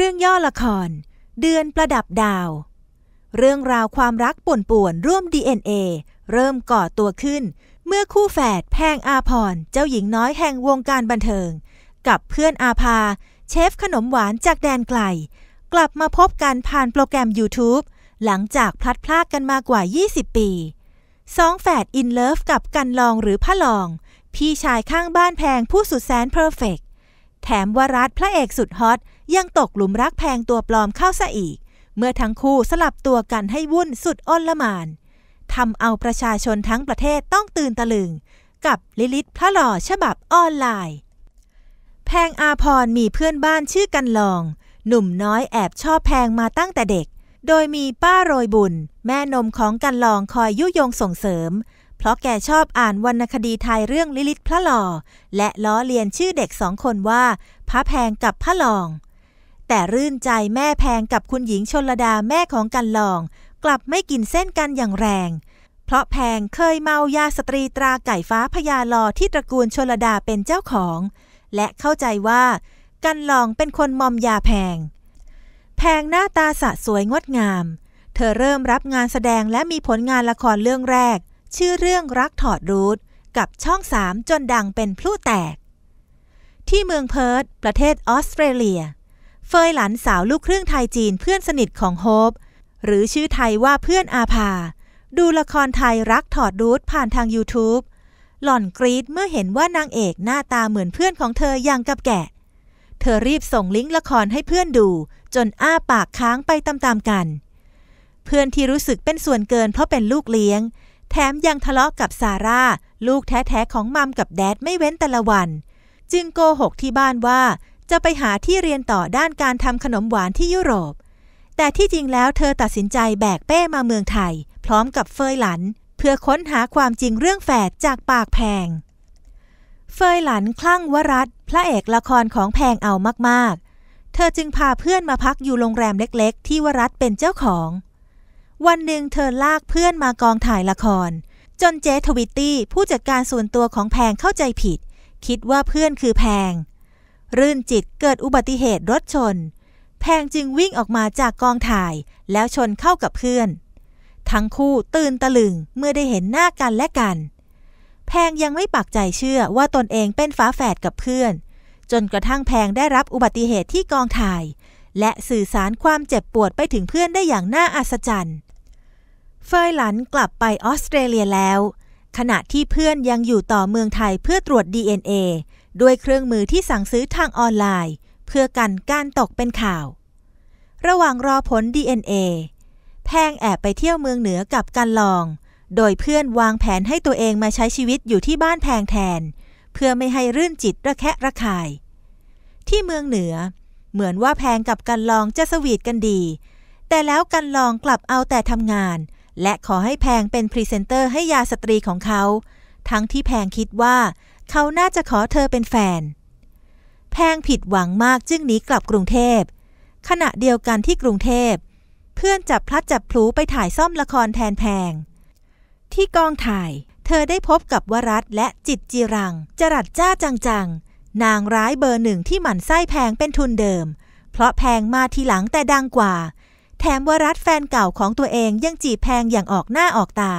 เรื่องย่อละคร เดือนประดับดาว เรื่องราวความรักป่วนๆร่วม DNA เริ่มก่อตัวขึ้น เมื่อคู่แฝดแพงอาพรเจ้าหญิงน้อยแห่งวงการบันเทิง กับเพื่อนอาภาเชฟขนมหวานจากแดนไกล กลับมาพบกันผ่านโปรแกรม YouTube หลังจากพลัดพรากกันมากว่า 20 ปี สองแฝดอินเลิฟกับกันลองหรือพะลอง พี่ชายข้างบ้านแพงผู้สุดแสนเพอร์เฟกแถมวรัตพระเอกสุดฮอตยังตกหลุมรักแพงตัวปลอมเข้าซะอีก เมื่อทั้งคู่สลับตัวกันให้วุ่นสุดอ้นละมานทำเอาประชาชนทั้งประเทศต้องตื่นตะลึง กับลิลิตพระหล่อฉบับออนไลน์ แพงอาพรมีเพื่อนบ้านชื่อกันลอง หนุ่มน้อยแอบชอบแพงมาตั้งแต่เด็ก โดยมีป้าโรยบุญ แม่นมของกันลองคอยยุยงส่งเสริมเพราะแกชอบอ่านวรรณคดีไทยเรื่องลิลิตพระหล่อและล้อเลียนชื่อเด็กสองคนว่า พระแพงกับพระหลอง แต่รื่นใจแม่แพงกับคุณหญิงชนลดาแม่ของกันหลอง กลับไม่กินเส้นกันอย่างแรง เพราะแพงเคยเมายาสตรีตราไก่ฟ้าพญาลอที่ตระกูลชนลดาเป็นเจ้าของ และเข้าใจว่ากันหลองเป็นคนมอมยาแพง แพงหน้าตาสะสวยงดงาม เธอเริ่มรับงานแสดงและมีผลงานละครเรื่องแรกชื่อเรื่องรักถอดรูทกับช่องสามจนดังเป็นพลุแตก ที่เมืองเพิร์ตประเทศออสเตรเลีย เฟยหลันสาวลูกครึ่งไทยจีนเพื่อนสนิทของโฮปหรือชื่อไทยว่าเพื่อนอาภาดูละครไทยรักถอดรูทผ่านทาง YouTube หล่อนกรีดเมื่อเห็นว่านางเอกหน้าตาเหมือนเพื่อนของเธออย่างกับแกะ เธอรีบส่งลิงก์ละครให้เพื่อนดูจนอ้าปากค้างไปตามๆกัน เพื่อนที่รู้สึกเป็นส่วนเกินเพราะเป็นลูกเลี้ยงแถมยังทะเลาะกับซาร่า ลูกแท้ๆ ของมัมกับแดดไม่เว้นแต่ละวัน จึงโกหกที่บ้านว่า จะไปหาที่เรียนต่อด้านการทำขนมหวานที่ยุโรป แต่ที่จริงแล้วเธอตัดสินใจแบกเป้มาเมืองไทย พร้อมกับเฟยหลัน เพื่อค้นหาความจริงเรื่องแฝดจากปากแพง เฟยหลันคลั่งวรัตพระเอกละครของแพงเอามากๆ เธอจึงพาเพื่อนมาพักอยู่โรงแรมเล็กๆ ที่วรัตเป็นเจ้าของวันหนึ่งเธอลากเพื่อนมากองถ่ายละคร จนเจทวิตตี้ผู้จัดการส่วนตัวของแพงเข้าใจผิด คิดว่าเพื่อนคือแพง รื่นจิตเกิดอุบัติเหตุรถชน แพงจึงวิ่งออกมาจากกองถ่าย แล้วชนเข้ากับเพื่อน ทั้งคู่ตื่นตะลึงเมื่อได้เห็นหน้ากันและกัน แพงยังไม่ปักใจเชื่อว่าตนเองเป็นฝาแฝดกับเพื่อน จนกระทั่งแพงได้รับอุบัติเหตุที่กองถ่าย และสื่อสารความเจ็บปวดไปถึงเพื่อนได้อย่างน่าอัศจรรย์เฟยหลันกลับไปออสเตรเลียแล้ว ขณะที่เพื่อนยังอยู่ต่อเมืองไทยเพื่อตรวจ DNA ด้วยเครื่องมือที่สั่งซื้อทางออนไลน์ เพื่อกันการตกเป็นข่าว ระหว่างรอผล DNA แพงแอบไปเที่ยวเมืองเหนือกับกันลอง โดยเพื่อนวางแผนให้ตัวเองมาใช้ชีวิตอยู่ที่บ้านแพงแทน เพื่อไม่ให้รื่นจิตระแคะระคาย ที่เมืองเหนือ เหมือนว่าแพงกับกันลองจะสวีทกันดี แต่แล้วกันลองกลับเอาแต่ทำงานและขอให้แพงเป็นพรีเซนเตอร์ ให้ยาสตรีของเขา ทั้งที่แพงคิดว่า เขาน่าจะขอเธอเป็นแฟน แพงผิดหวังมากจึงหนีกลับกรุงเทพ ขณะเดียวกันที่กรุงเทพ เพื่อนจับพลัดจับพลูไปถ่ายซ่อมละครแทนแพง ที่กองถ่าย เธอได้พบกับวรัตและจิตจีรัง จรัดจ้าจังๆนางร้ายเบอร์หนึ่งที่หมั่นไส้แพงเป็นทุนเดิม เพราะแพงมาทีหลังแต่ดังกว่าแถมวรัตแฟนเก่าของตัวเองยังจีบแพงอย่างออกหน้าออกตา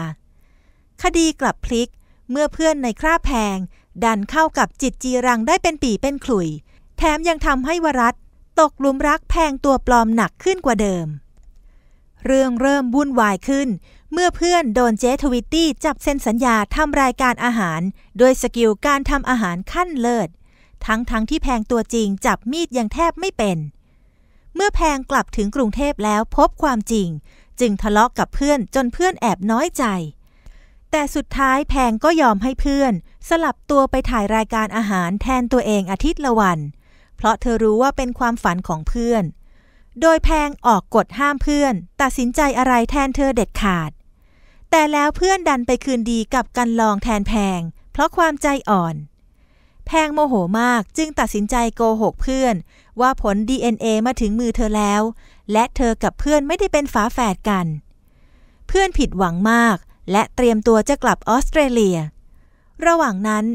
คดีกลับพลิก เมื่อเพื่อนในคราบแพง ดันเข้ากับจิตจีรังได้เป็นปีเป็นขลุยแถมยังทำให้วรัตตกลุมรักแพงตัวปลอมหนักขึ้นกว่าเดิม เรื่องเริ่มวุ่นวายขึ้น เมื่อเพื่อนโดนเจทวิตตี้จับเซ็นสัญญาทำรายการอาหาร โดยสกิลการทำอาหารขั้นเลิศทั้งทั้งที่แพงตัวจริงจับมีดยังแทบไม่เป็นเมื่อแพงกลับถึงกรุงเทพแล้วพบความจริง จึงทะเลาะกกับเพื่อนจนเพื่อนแอบน้อยใจ แต่สุดท้ายแพงก็ยอมให้เพื่อน สลับตัวไปถ่ายรายการอาหารแทนตัวเองอาทิตย์ละวัน เพราะเธอรู้ว่าเป็นความฝันของเพื่อน โดยแพงออกกฎห้ามเพื่อน ตัดสินใจอะไรแทนเธอเด็ดขาด แต่แล้วเพื่อนดันไปคืนดีกับกันลองแทนแพง เพราะความใจอ่อนแพงโมโหมากจึงตัดสินใจโกหกเพื่อนว่าผล DNA มาถึงมือเธอแล้ว และเธอกับเพื่อนไม่ได้เป็นฝาแฝดกัน เพื่อนผิดหวังมาก และเตรียมตัวจะกลับออสเตรเลีย ระหว่างนั้น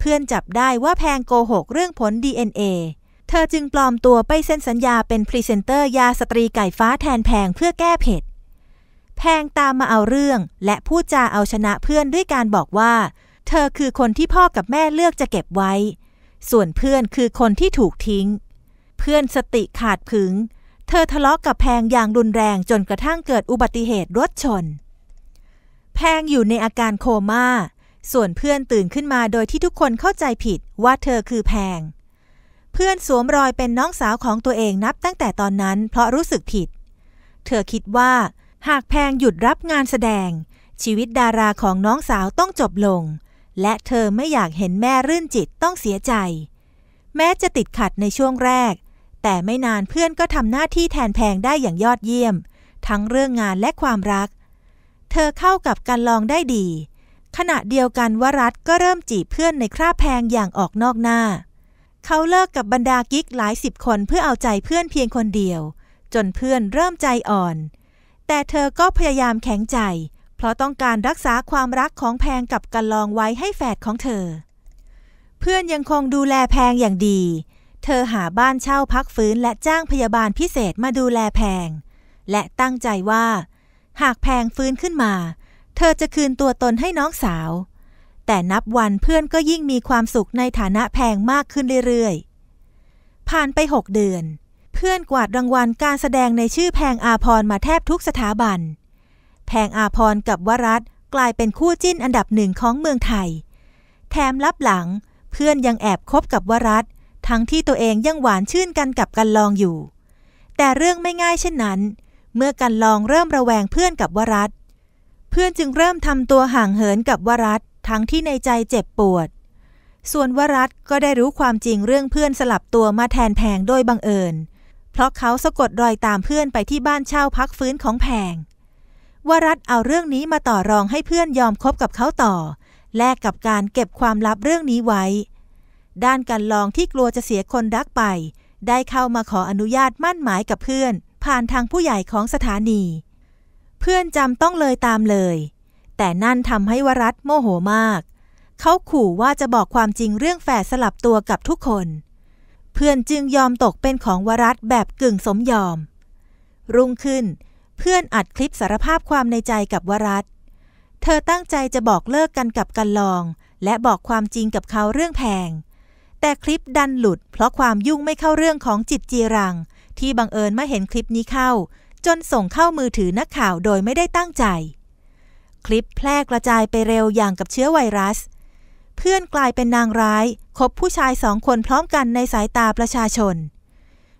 เพื่อนจับได้ว่าแพงโกหกเรื่องผล DNA เธอจึงปลอมตัวไปเซ็นสัญญาเป็นพรีเซนเตอร์ยาสตรีไก่ฟ้าแทนแพงเพื่อแก้เผ็ด แพงตามมาเอาเรื่องและพูดจาเอาชนะเพื่อนด้วยการบอกว่าเธอคือคนที่พ่อกับแม่เลือกจะเก็บไว้ ส่วนเพื่อนคือคนที่ถูกทิ้ง เพื่อนสติขาดผึง เธอทะเลาะกับแพงอย่างรุนแรงจนกระทั่งเกิดอุบัติเหตุรถชน แพงอยู่ในอาการโคมา่า ส่วนเพื่อนตื่นขึ้นมาโดยที่ทุกคนเข้าใจผิดว่าเธอคือแพง เพื่อนสวมรอยเป็นน้องสาวของตัวเองนับตั้งแต่ตอนนั้นเพราะรู้สึกผิด เธอคิดว่า หากแพงหยุดรับงานแสดง ชีวิตดาราของน้องสาวต้องจบลงและเธอไม่อยากเห็นแม่รื่นจิตต้องเสียใจ แม้จะติดขัดในช่วงแรก แต่ไม่นานเพื่อนก็ทำหน้าที่แทนแพงได้อย่างยอดเยี่ยม ทั้งเรื่องงานและความรัก เธอเข้ากับกันลองได้ดี ขณะเดียวกันวรัตก็เริ่มจีบเพื่อนในคราบแพงอย่างออกนอกหน้า เขาเลิกกับบรรดากิ๊กหลายสิบคนเพื่อเอาใจเพื่อนเพียงคนเดียวจนเพื่อนเริ่มใจอ่อน แต่เธอก็พยายามแข็งใจเพราะต้องการรักษาความรักของแพงกับกันลองไว้ให้แฝดของเธอ เพื่อนยังคงดูแลแพงอย่างดี เธอหาบ้านเช่าพักฟื้นและจ้างพยาบาลพิเศษมาดูแลแพง และตั้งใจว่า หากแพงฟื้นขึ้นมา เธอจะคืนตัวตนให้น้องสาว แต่นับวันเพื่อนก็ยิ่งมีความสุขในฐานะแพงมากขึ้นเรื่อยๆ ผ่านไปหกเดือน เพื่อนกวาดรางวัลการแสดงในชื่อแพงอาพรมาแทบทุกสถาบันเแพงอาพรกับวรัตกลายเป็นคู่จิ้นอันดับหนึ่งของเมืองไทย แถมลับหลังเพื่อนยังแอบคบกับวรัตทั้งที่ตัวเองยังหวานชื่นกันกับกันลองอยู่ แต่เรื่องไม่ง่าย เช่นนั้น เมื่อกันลองเริ่มระแวงเพื่อนกับวรัตเพื่อนจึงเริ่มทำตัวห่างเหินกับวรัตทั้งที่ในใจเจ็บปวด ส่วนวรัตก็ได้รู้ความจริงเรื่องเพื่อนสลับตัวมาแทนแพงโดยบังเอิญเพราะเขาสะกดรอยตามเพื่อนไปที่บ้านเช่าพักฟื้นของแพงว่ารัฐเอาเรื่องนี้มาต่อรองให้เพื่อนยอมคบกับเขาต่อ แลกกับการเก็บความลับเรื่องนี้ไว้ ด้านการลองที่กลัวจะเสียคนรักไป ได้เข้ามาขออนุญาตมั่นหมายกับเพื่อน ผ่านทางผู้ใหญ่ของสถานี เพื่อนจำต้องเลยตามเลย แต่นั่นทำให้วรัตโมโหมาก เขาขู่ว่าจะบอกความจริงเรื่องแฝดสลับตัวกับทุกคน เพื่อนจึงยอมตกเป็นของวรัตแบบกึ่งสมยอม รุ่งขึ้นเพื่อนอัดคลิปสารภาพความในใจกับวรัตเธอตั้งใจจะบอกเลิกกันกับกันลอง และบอกความจริงกับเขาเรื่องแพง แต่คลิปดันหลุด เพราะความยุ่งไม่เข้าเรื่องของจิตจีรัง ที่บังเอิญมาเห็นคลิปนี้เข้า จนส่งเข้ามือถือนักข่าวโดยไม่ได้ตั้งใจ คลิปแพร่กระจายไปเร็วอย่างกับเชื้อไวรัส เพื่อนกลายเป็นนางร้าย คบผู้ชายสองคนพร้อมกันในสายตาประชาชน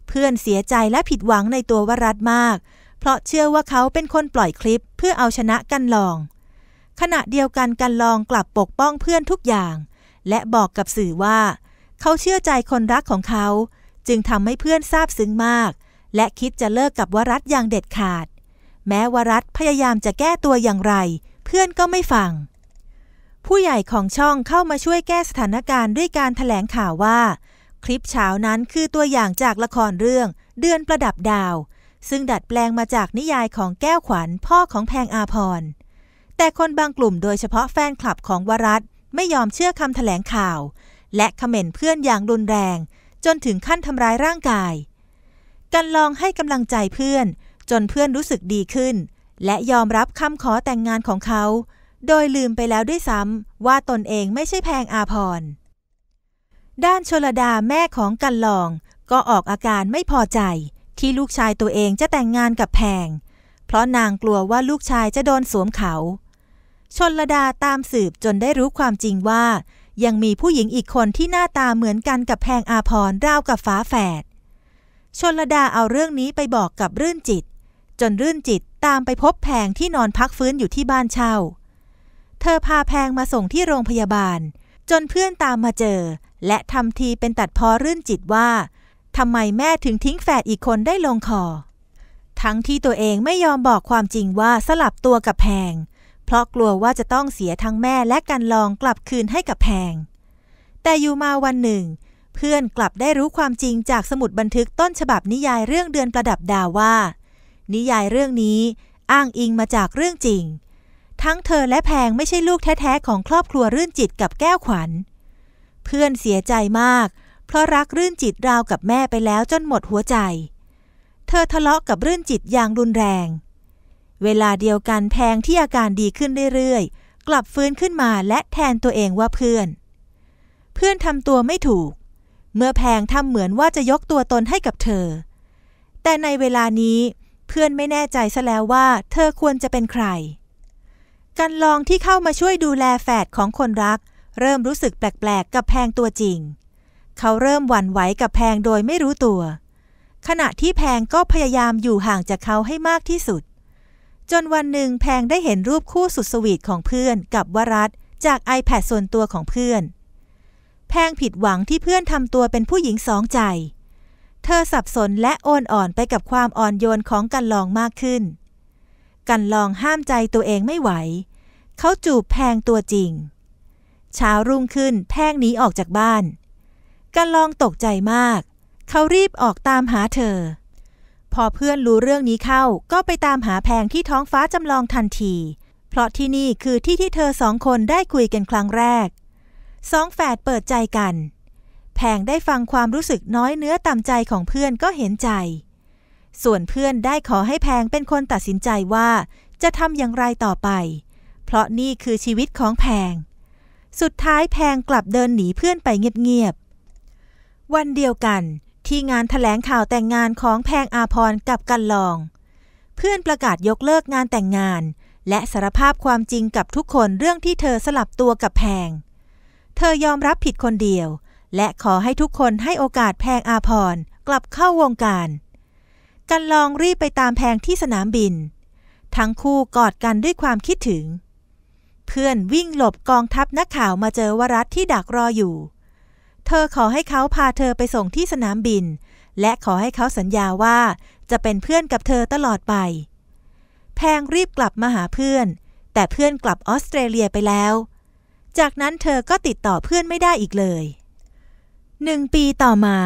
เพื่อนเสียใจและผิดหวังในตัววรัตมากเพราะเชื่อว่าเขาเป็นคนปล่อยคลิป เพื่อเอาชนะกันลอง ขณะเดียวกันกันลองกลับปกป้องเพื่อนทุกอย่าง และบอกกับสื่อว่า เขาเชื่อใจคนรักของเขา จึงทำให้เพื่อนซาบซึ้งมาก และคิดจะเลิกกับวรัตอย่างเด็ดขาด แม้วรัตพยายามจะแก้ตัวอย่างไร เพื่อนก็ไม่ฟัง ผู้ใหญ่ของช่องเข้ามาช่วยแก้สถานการณ์ด้วยการถแถลงข่าวว่า คลิปเช้านั้นคือตัวอย่างจากละครเรื่อง เดือนประดับดาวซึ่งดัดแปลงมาจากนิยายของแก้วขวัญพ่อของแพงอาพรแต่คนบางกลุ่มโดยเฉพาะแฟนคลับของวรัตไม่ยอมเชื่อคำถแถลงข่าว และคอมเมนเพื่อนอย่างรุนแรง จนถึงขั้นทำร้ายร่างกาย กันลองให้กำลังใจเพื่อน จนเพื่อนรู้สึกดีขึ้น และยอมรับคำขอแต่งงานของเขา โดยลืมไปแล้วด้วยซ้ำว่าตนเองไม่ใช่แพงอาพรด้านชลดาแม่ของกันลองก็ออกอาการไม่พอใจที่ลูกชายตัวเองจะแต่งงานกับแพง เพราะนางกลัวว่าลูกชายจะโดนสวมเขา ชนลดาตามสืบจนได้รู้ความจริงว่า ยังมีผู้หญิงอีกคนที่หน้าตาเหมือนกันกับแพงอาพรราวกับฟ้าแฝด ชนลดาเอาเรื่องนี้ไปบอกกับรื่นจิต จนรื่นจิตตามไปพบแพงที่นอนพักฟื้นอยู่ที่บ้านเช่า เธอพาแพงมาส่งที่โรงพยาบาล จนเพื่อนตามมาเจอ และทำทีเป็นตัดพอรื่นจิตว่าทำไมแม่ถึงทิ้งแฝดอีกคนได้ลงคอ ทั้งที่ตัวเองไม่ยอมบอกความจริงว่าสลับตัวกับแพง เพราะกลัวว่าจะต้องเสียทั้งแม่และกันลองกลับคืนให้กับแพง แต่อยู่มาวันหนึ่ง เพื่อนกลับได้รู้ความจริงจากสมุดบันทึกต้นฉบับนิยายเรื่องเดือนประดับดาวว่า นิยายเรื่องนี้ อ้างอิงมาจากเรื่องจริง ทั้งเธอและแพงไม่ใช่ลูกแท้ๆของครอบครัวรื่นจิตกับแก้วขวัญ เพื่อนเสียใจมากเพราะรักรื่นจิตราวกับแม่ไปแล้วจนหมดหัวใจ เธอทะเลาะกับรื่นจิตอย่างรุนแรง เวลาเดียวกันแพงที่อาการดีขึ้นเรื่อยๆกลับฟื้นขึ้นมาและแทนตัวเองว่าเพื่อน เพื่อนทำตัวไม่ถูก เมื่อแพงทำเหมือนว่าจะยกตัวตนให้กับเธอ แต่ในเวลานี้เพื่อนไม่แน่ใจซะแล้วว่า เธอควรจะเป็นใครกันลองที่เข้ามาช่วยดูแลแฝดของคนรัก เริ่มรู้สึกแปลกๆกับแพงตัวจริงเขาเริ่มหวั่นไหวกับแพงโดยไม่รู้ตัว ขณะที่แพงก็พยายามอยู่ห่างจากเขาให้มากที่สุด จนวันหนึ่งแพงได้เห็นรูปคู่สุดสวีทของเพื่อนกับวรัตจาก iPad ส่วนตัวของเพื่อน แพงผิดหวังที่เพื่อนทำตัวเป็นผู้หญิงสองใจ เธอสับสนและโอนอ่อนไปกับความอ่อนโยนของกันลองมากขึ้น กันลองห้ามใจตัวเองไม่ไหว เขาจูบแพงตัวจริง เช้ารุ่งขึ้นแพงหนีออกจากบ้านกันลองตกใจมาก เขารีบออกตามหาเธอ พอเพื่อนรู้เรื่องนี้เข้าก็ไปตามหาแพงที่ท้องฟ้าจำลองทันที เพราะที่นี่คือที่ที่เธอสองคนได้คุยกันครั้งแรก สองแฝดเปิดใจกัน แพงได้ฟังความรู้สึกน้อยเนื้อต่ำใจของเพื่อนก็เห็นใจ ส่วนเพื่อนได้ขอให้แพงเป็นคนตัดสินใจว่าจะทำอย่างไรต่อไป เพราะนี่คือชีวิตของแพง สุดท้ายแพงกลับเดินหนีเพื่อนไปเงียบๆวันเดียวกันที่งานถแถลงข่าวแต่งงานของแพงอาพรกับกันลอง เพื่อนประกาศยกเลิกงานแต่งงาน และสารภาพความจริงกับทุกคนเรื่องที่เธอสลับตัวกับแพง เธอยอมรับผิดคนเดียว และขอให้ทุกคนให้โอกาสแพงอาพรกลับเข้าวงการ กันลองรีบไปตามแพงที่สนามบิน ทั้งคู่กอดกันด้วยความคิดถึง เพื่อนวิ่งหลบกองทัพนักข่าวมาเจอวรัตที่ดักรออยู่เธอขอให้เขาพาเธอไปส่งที่สนามบิน และขอให้เขาสัญญาว่าจะเป็นเพื่อนกับเธอตลอดไป แพงรีบกลับมาหาเพื่อน แต่เพื่อนกลับออสเตรเลียไปแล้ว จากนั้นเธอก็ติดต่อเพื่อนไม่ได้อีกเลยหนึ่งปีต่อมา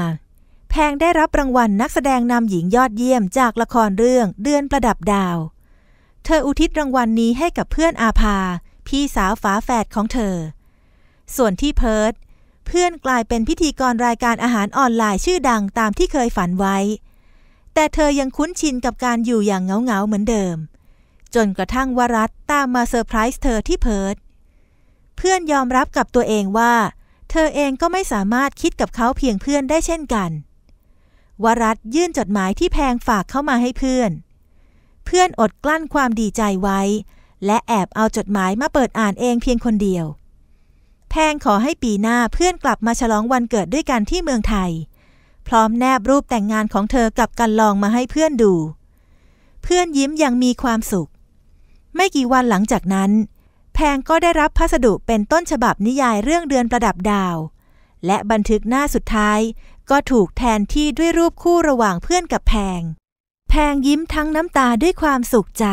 แพงได้รับรางวัลนักแสดงนำหญิงยอดเยี่ยมจากละครเรื่อง เดือนประดับดาว เธออุทิศรางวัลนนี้ให้กับเพื่อนอาภา พี่สาวฝาแฝดของเธอ ส่วนที่เพิร์ตเพื่อนกลายเป็นพิธีกรรายการอาหารออนไลน์ชื่อดังตามที่เคยฝันไว้ แต่เธอยังคุ้นชินกับการอยู่อย่างเงาๆเหมือนเดิม จนกระทั่งวรัตตามมาเซอร์ไพรส์เธอที่เพิร์ดเพื่อนยอมรับกับตัวเองว่า เธอเองก็ไม่สามารถคิดกับเขาเพียงเพื่อนได้เช่นกัน วรัตยื่นจดหมายที่แพงฝากเข้ามาให้เพื่อน เพื่อนอดกลั้นความดีใจไว้ และแอบเอาจดหมายมาเปิดอ่านเองเพียงคนเดียวแพงขอให้ปีหน้าเพื่อนกลับมาฉลองวันเกิดด้วยกันที่เมืองไทย พร้อมแนบรูปแต่งงานของเธอกับกันลองมาให้เพื่อนดู เพื่อนยิ้มยังมีความสุข ไม่กี่วันหลังจากนั้น แพงก็ได้รับพัสดุเป็นต้นฉบับนิยายเรื่องเดือนประดับดาว และบันทึกหน้าสุดท้ายก็ถูกแทนที่ด้วยรูปคู่ระหว่างเพื่อนกับแพง แพงยิ้มทั้งน้ำตาด้วยความสุขใจ